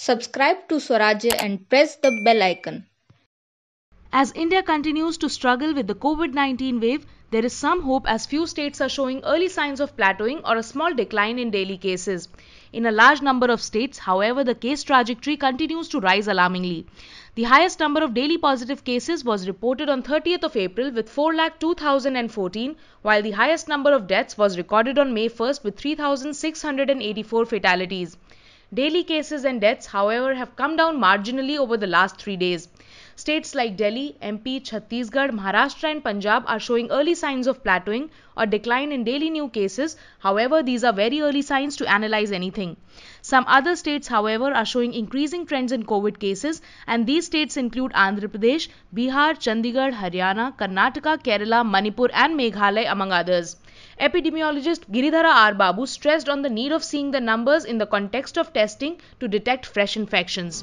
Subscribe to Swarajya and press the bell icon. As India continues to struggle with the COVID 19 wave, there is some hope as few states are showing early signs of plateauing or a small decline in daily cases. In a large number of states, however, the case trajectory continues to rise alarmingly. The highest number of daily positive cases was reported on 30th of April with 4,2014, while the highest number of deaths was recorded on May 1st with 3,684 fatalities. Daily cases and deaths, however, have come down marginally over the last three days. States like Delhi, MP, Chhattisgarh, Maharashtra, and Punjab are showing early signs of plateauing or decline in daily new cases. However, these are very early signs to analyze anything. Some other states, however, are showing increasing trends in COVID cases, and these states include Andhra Pradesh, Bihar, Chandigarh, Haryana, Karnataka, Kerala, Manipur, and Meghalaya, among others. Epidemiologist Giridhara R. Babu stressed on the need of seeing the numbers in the context of testing to detect fresh infections.